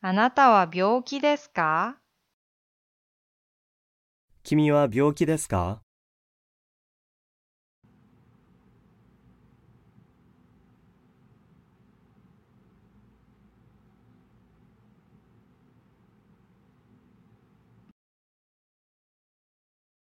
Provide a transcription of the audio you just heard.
あなたは病気ですか君は病気ですか